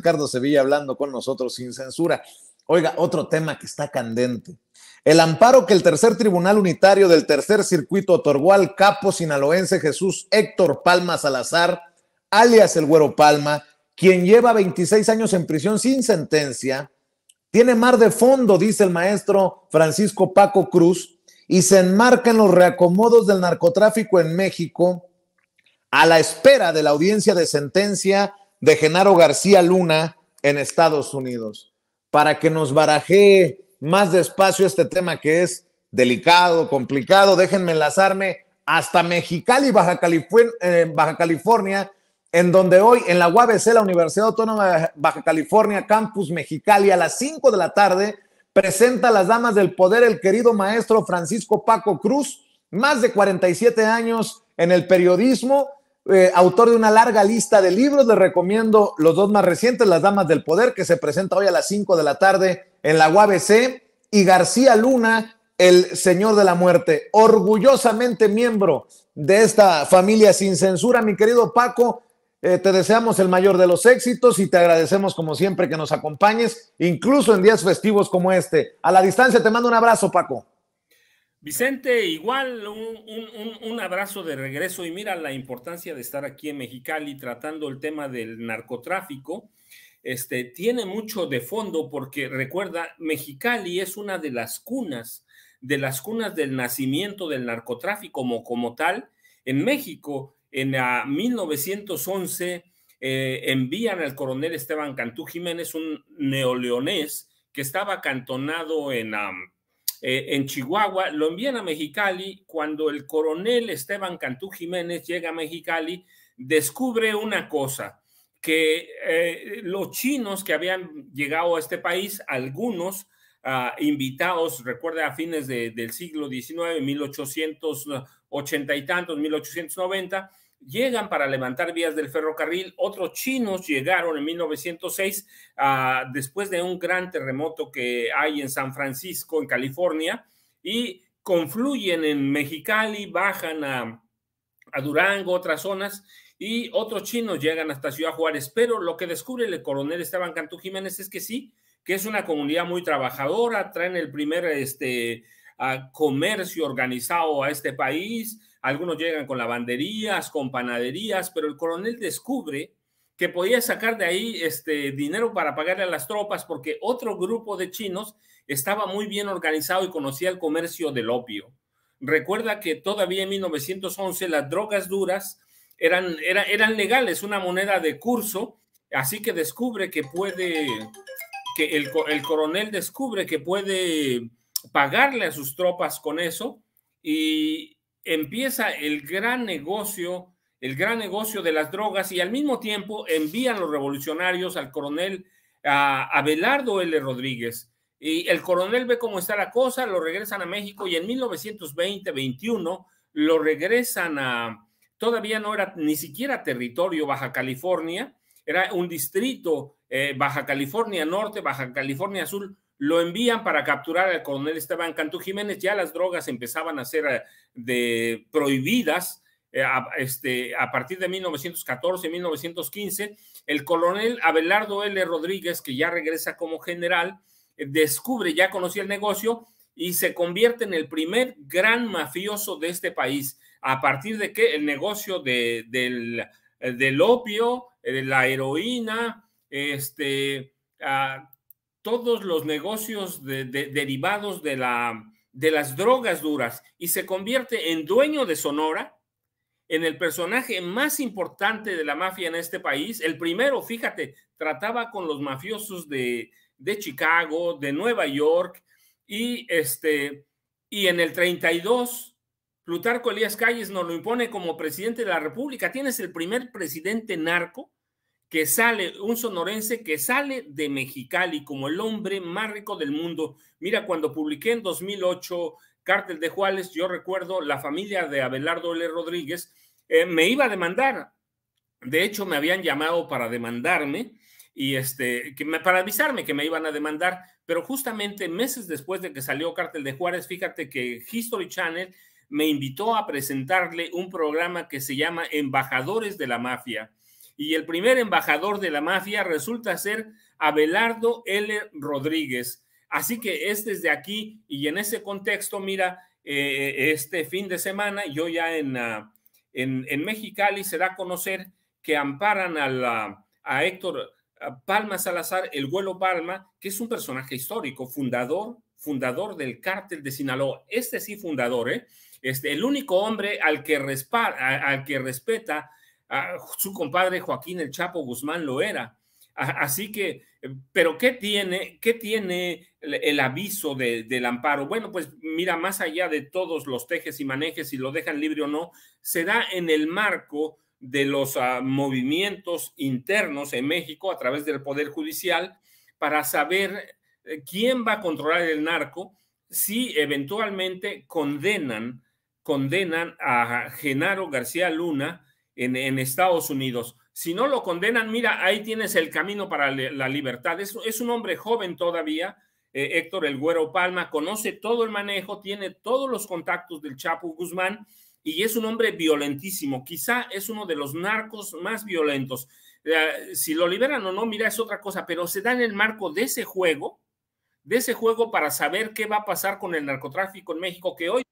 Ricardo Sevilla hablando con nosotros sin censura. Oiga, otro tema que está candente. El amparo que el tercer tribunal unitario del tercer circuito otorgó al capo sinaloense Jesús Héctor Palma Salazar, alias el Güero Palma, quien lleva 26 años en prisión sin sentencia, tiene mar de fondo, dice el maestro Francisco Paco Cruz, y se enmarca en los reacomodos del narcotráfico en México a la espera de la audiencia de sentencia de Genaro García Luna en Estados Unidos, para que nos barajee más despacio este tema que es delicado, complicado. Déjenme enlazarme hasta Mexicali, Baja California, eh, California en donde hoy en la UABC, la Universidad Autónoma de Baja California, Campus Mexicali, a las 5 de la tarde, presenta las damas del poder el querido maestro Francisco Paco Cruz, más de 47 años en el periodismo eh, autor de una larga lista de libros. Les recomiendo los dos más recientes, Las Damas del Poder, que se presenta hoy a las 5 de la tarde en la UABC, y García Luna, El Señor de la Muerte, orgullosamente miembro de esta familia sin censura. Mi querido Paco, eh, te deseamos el mayor de los éxitos y te agradecemos como siempre que nos acompañes, incluso en días festivos como este. A la distancia te mando un abrazo, Paco. Vicente, igual un, abrazo de regreso y mira la importancia de estar aquí en Mexicali tratando el tema del narcotráfico. Este, tiene mucho de fondo porque recuerda, Mexicali es una de las cunas, de las cunas del nacimiento del narcotráfico como, como tal. En México, en 1911, eh, envían al coronel Esteban Cantú Jiménez, un neoleonés que estaba acantonado en... Eh, en Chihuahua, lo envían a Mexicali cuando el coronel Esteban Cantú Jiménez llega a Mexicali, descubre una cosa, que eh, los chinos que habían llegado a este país, algunos ah, invitados, recuerda, a fines del siglo XIX, 1880 ah, y tantos, 1890, llegan para levantar vías del ferrocarril. Otros chinos llegaron en 1906 ah, después de un gran terremoto que hay en San Francisco, en California, y confluyen en Mexicali, bajan a, Durango, otras zonas, y otros chinos llegan hasta Ciudad Juárez. Pero lo que descubre el coronel Esteban Cantú Jiménez es que sí, que es una comunidad muy trabajadora, traen el primer este, ah, comercio organizado a este país, algunos llegan con lavanderías, con panaderías, pero el coronel descubre que podía sacar de ahí este dinero para pagarle a las tropas porque otro grupo de chinos estaba muy bien organizado y conocía el comercio del opio. Recuerda que todavía en 1911 las drogas duras eran, eran legales, una moneda de curso, así que descubre que puede, que el, el coronel descubre que puede pagarle a sus tropas con eso y, empieza el gran negocio, el gran negocio de las drogas y al mismo tiempo envían los revolucionarios al coronel Abelardo L. Rodríguez. Y el coronel ve cómo está la cosa, lo regresan a México y en 1920-21 lo regresan a, todavía no era ni siquiera territorio Baja California, era un distrito eh, Baja California Norte, Baja California Sur, lo envían para capturar al coronel Esteban Cantú Jiménez, ya las drogas empezaban a ser eh, de, prohibidas, eh, a, este, a partir de 1914, 1915, el coronel Abelardo L. Rodríguez, que ya regresa como general, eh, descubre, ya conocía el negocio y se convierte en el primer gran mafioso de este país, a partir de que el negocio del, opio, de la heroína, este, ah, todos los negocios de, derivados de, las drogas duras y se convierte en dueño de Sonora, en el personaje más importante de la mafia en este país. El primero, fíjate, trataba con los mafiosos de, Chicago, de Nueva York, y, este, y en el 32, Plutarco Elías Calles nos lo impone como presidente de la República. Tienes el primer presidente narco que sale, un sonorense que sale de Mexicali como el hombre más rico del mundo. Mira, cuando publiqué en 2008 Cártel de Juárez, yo recuerdo la familia de Abelardo L. Rodríguez, eh, me iba a demandar. De hecho, me habían llamado para demandarme y este, para avisarme que me iban a demandar, pero justamente meses después de que salió Cártel de Juárez, fíjate que History Channel me invitó a presentarle un programa que se llama Embajadores de la Mafia y el primer embajador de la mafia resulta ser Abelardo L. Rodríguez. Así que es desde aquí y en ese contexto, mira, eh, este fin de semana, yo ya ah, en, en, Mexicali se da a conocer que amparan a, la, a Héctor ah, Palma Salazar, el vuelo Palma, que es un personaje histórico, fundador, fundador del cártel de Sinaloa. Este sí fundador, ¿eh? Este, el único hombre al que, al que respeta Ah, su compadre Joaquín el Chapo Guzmán lo era. Así que, pero ¿qué tiene, qué tiene el, aviso del amparo? Bueno, pues mira, más allá de todos los tejes y manejes, si lo dejan libre o no, se da en el marco de los ah, movimientos internos en México a través del Poder Judicial para saber eh, quién va a controlar el narco si eventualmente condenan, condenan a Genaro García Luna en, Estados Unidos. Si no lo condenan, mira, ahí tienes el camino para la libertad. Es, un hombre joven todavía, eh, Héctor El Güero Palma, conoce todo el manejo, tiene todos los contactos del Chapo Guzmán y es un hombre violentísimo. Quizá es uno de los narcos más violentos. Eh, si lo liberan o no, mira, es otra cosa, pero se da en el marco de ese juego, de ese juego para saber qué va a pasar con el narcotráfico en México, que hoy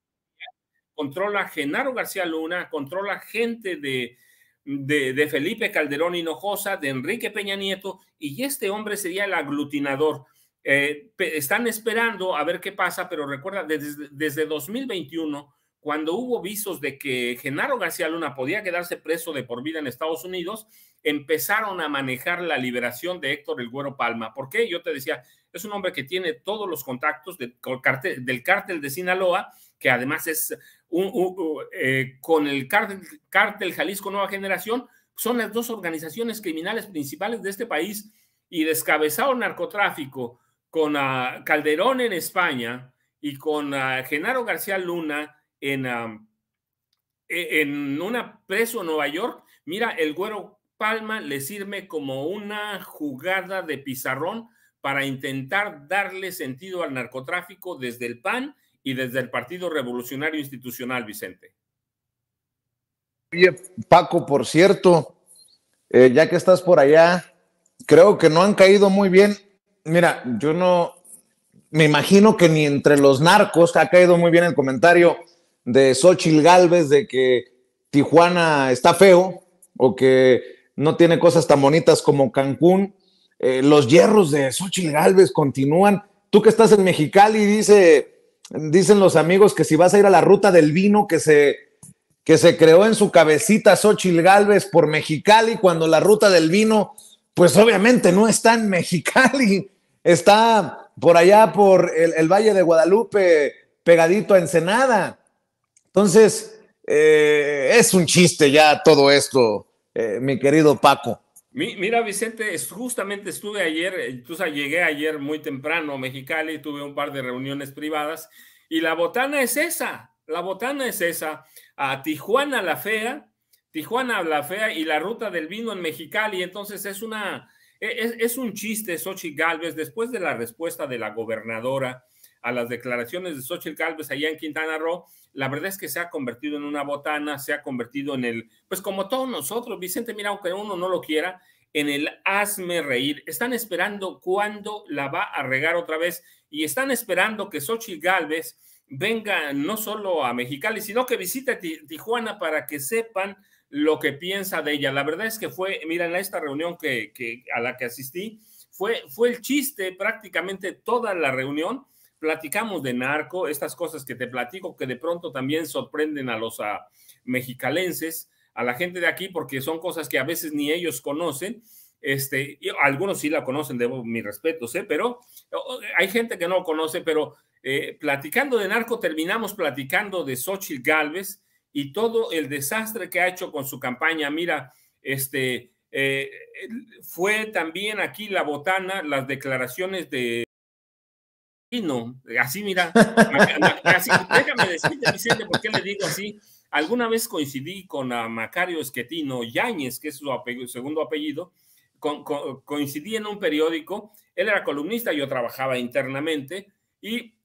controla Genaro García Luna, controla gente de, de, Felipe Calderón Hinojosa, de Enrique Peña Nieto, y este hombre sería el aglutinador. Eh, están esperando a ver qué pasa, pero recuerda, desde, desde 2021, cuando hubo visos de que Genaro García Luna podía quedarse preso de por vida en Estados Unidos, empezaron a manejar la liberación de Héctor El Güero Palma. ¿Por qué? Yo te decía, es un hombre que tiene todos los contactos del cártel de Sinaloa que además es eh, con el cártel, Jalisco Nueva Generación, son las dos organizaciones criminales principales de este país y descabezado narcotráfico con ah, Calderón en España y con ah, Genaro García Luna en, ah, e, en una preso en Nueva York, mira, el güero Palma le sirve como una jugada de pizarrón para intentar darle sentido al narcotráfico desde el PAN y desde el Partido Revolucionario Institucional, Vicente. Oye, Paco, por cierto, eh, ya que estás por allá, creo que no han caído muy bien. Mira, yo no, me imagino que ni entre los narcos ha caído muy bien el comentario de sochil Galvez de que Tijuana está feo o que no tiene cosas tan bonitas como Cancún. Eh, los hierros de Xochitl Galvez continúan. Tú que estás en Mexicali, dice Dicen los amigos que si vas a ir a la ruta del vino que se, que se creó en su cabecita Xochil Galvez por Mexicali, cuando la ruta del vino, pues obviamente no está en Mexicali, está por allá por el, Valle de Guadalupe, pegadito a Ensenada. Entonces, eh, es un chiste ya todo esto, eh, mi querido Paco. Mira, Vicente, justamente estuve ayer, entonces eh, llegué ayer muy temprano a Mexicali, tuve un par de reuniones privadas y la botana es esa, la botana es esa, a Tijuana la Fea, Tijuana la Fea y la ruta del vino en Mexicali, entonces es una, e, es, un chiste, Sochi Galvez, después de la respuesta de la gobernadora a las declaraciones de Xochitl Galvez allá en Quintana Roo, la verdad es que se ha convertido en una botana, se ha convertido en el, pues como todos nosotros, Vicente, mira, aunque uno no lo quiera, en el hazme reír. Están esperando cuándo la va a regar otra vez y están esperando que Xochitl Galvez venga no solo a Mexicali, sino que visite Tijuana para que sepan lo que piensa de ella. La verdad es que fue, mira, en esta reunión que, que a la que asistí, fue, fue el chiste prácticamente toda la reunión platicamos de narco, estas cosas que te platico que de pronto también sorprenden a los a, mexicalenses, a la gente de aquí, porque son cosas que a veces ni ellos conocen. Este, y algunos sí la conocen, debo mis respetos, ¿eh? pero hay gente que no conoce, pero eh, platicando de narco terminamos platicando de Xochitl Galvez y todo el desastre que ha hecho con su campaña. Mira, este, eh, fue también aquí la botana, las declaraciones de y no, así mira, déjame decirte, Vicente, por qué le digo así. Alguna vez coincidí con Macario Esquetino Yáñez, que es su segundo apellido, coincidí en un periódico, él era columnista, yo trabajaba internamente, y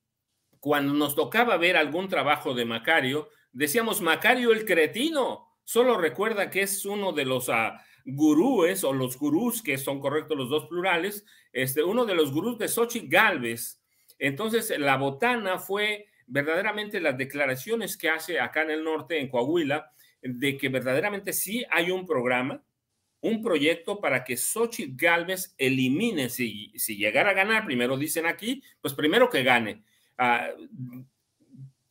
cuando nos tocaba ver algún trabajo de Macario, decíamos, Macario el cretino, solo recuerda que es uno de los... Ah, gurúes o los gurús, que son correctos los dos plurales, este, uno de los gurús de Xochitl Galvez, entonces, la botana fue verdaderamente las declaraciones que hace acá en el norte, en Coahuila, de que verdaderamente sí hay un programa, un proyecto para que Sochi Galvez elimine, si, si llegara a ganar, primero dicen aquí, pues primero que gane, ah,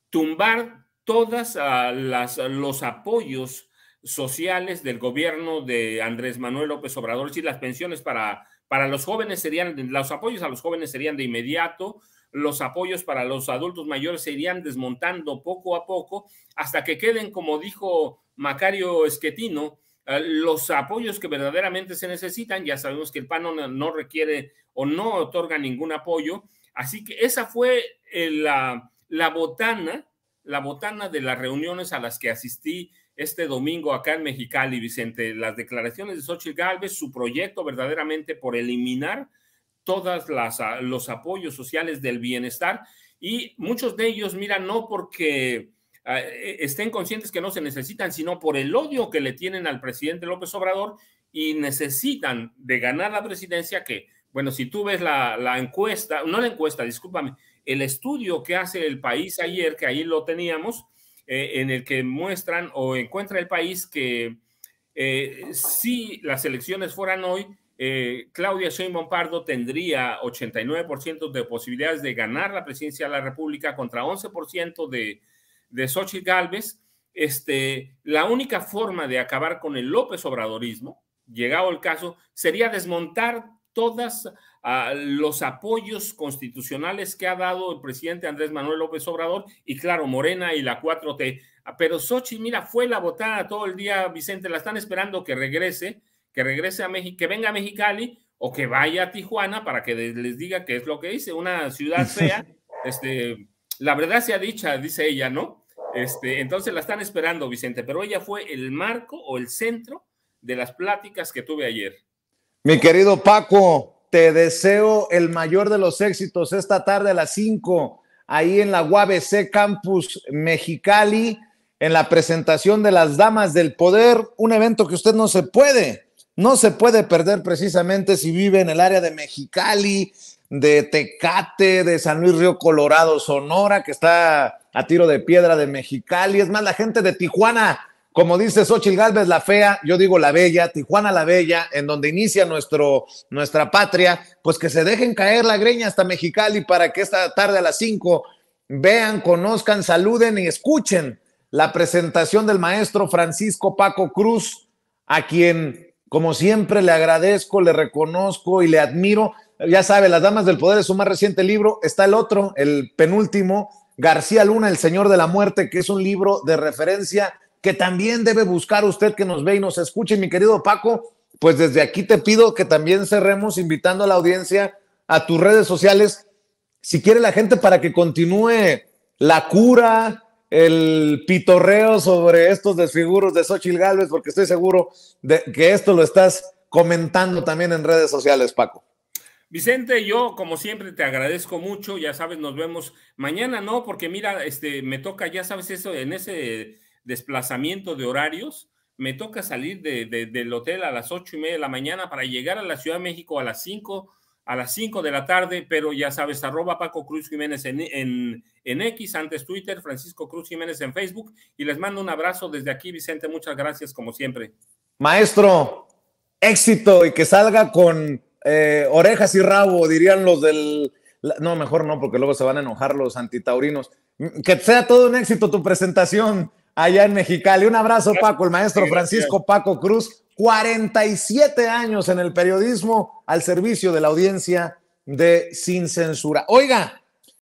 tumbar todos ah, los apoyos sociales del gobierno de Andrés Manuel López Obrador, y las pensiones para para los jóvenes serían, los apoyos a los jóvenes serían de inmediato, los apoyos para los adultos mayores se irían desmontando poco a poco hasta que queden, como dijo Macario Esquetino, eh, los apoyos que verdaderamente se necesitan. Ya sabemos que el PAN no, requiere o no otorga ningún apoyo. Así que esa fue eh, la, la botana, la botana de las reuniones a las que asistí este domingo acá en Mexicali, Vicente, las declaraciones de Xochitl Galvez, su proyecto verdaderamente por eliminar todos ah, los apoyos sociales del bienestar y muchos de ellos, mira, no porque ah, e, estén conscientes que no se necesitan, sino por el odio que le tienen al presidente López Obrador y necesitan de ganar la presidencia que, bueno, si tú ves la, la encuesta, no la encuesta, discúlpame, el estudio que hace el país ayer, que ahí lo teníamos, eh, en el que muestran o encuentra el país que eh, si las elecciones fueran hoy, eh, Claudia Sheinbaum Pardo tendría 89% de posibilidades de ganar la presidencia de la República contra 11% de, de Xochitl Galvez. Este, la única forma de acabar con el López Obradorismo, llegado el caso, sería desmontar todos ah, los apoyos constitucionales que ha dado el presidente Andrés Manuel López Obrador y claro, Morena y la 4T. Ah, pero Sochi, mira, fue la votada todo el día, Vicente, la están esperando que regrese, que regrese a México, que venga a Mexicali o que vaya a Tijuana para que les diga qué es lo que dice, una ciudad fea este, la verdad sea dicha, dice ella, ¿no? Este, entonces la están esperando, Vicente, pero ella fue el marco o el centro de las pláticas que tuve ayer. Mi querido Paco, te deseo el mayor de los éxitos esta tarde a las 5, ahí en la UABC Campus Mexicali, en la presentación de las Damas del Poder, un evento que usted no se puede, no se puede perder precisamente si vive en el área de Mexicali, de Tecate, de San Luis Río Colorado, Sonora, que está a tiro de piedra de Mexicali, es más, la gente de Tijuana como dice Xochil Gálvez, la fea, yo digo la bella, Tijuana la bella, en donde inicia nuestro, nuestra patria, pues que se dejen caer la greña hasta Mexicali para que esta tarde a las 5 vean, conozcan, saluden y escuchen la presentación del maestro Francisco Paco Cruz, a quien, como siempre, le agradezco, le reconozco y le admiro. Ya sabe, Las Damas del Poder es su más reciente libro, está el otro, el penúltimo, García Luna, El Señor de la Muerte, que es un libro de referencia que también debe buscar usted que nos ve y nos escuche. Mi querido Paco, pues desde aquí te pido que también cerremos invitando a la audiencia a tus redes sociales, si quiere la gente para que continúe la cura, el pitorreo sobre estos desfiguros de Xochil Gálvez, porque estoy seguro de que esto lo estás comentando también en redes sociales, Paco. Vicente, yo como siempre te agradezco mucho, ya sabes, nos vemos mañana, ¿no? Porque mira, este, me toca, ya sabes eso, en ese desplazamiento de horarios, me toca salir del hotel a las ocho y media de la mañana para llegar a la Ciudad de México a las cinco a las 5 de la tarde, pero ya sabes, arroba Paco Cruz Jiménez en, en, X, antes Twitter, Francisco Cruz Jiménez en Facebook, y les mando un abrazo desde aquí, Vicente, muchas gracias como siempre. Maestro, éxito y que salga con eh, orejas y rabo, dirían los del... No, mejor no, porque luego se van a enojar los antitaurinos. Que sea todo un éxito tu presentación allá en Mexicali. Un abrazo, Paco, el maestro Francisco Paco Cruz, 47 años en el periodismo al servicio de la audiencia de Sin Censura. Oiga,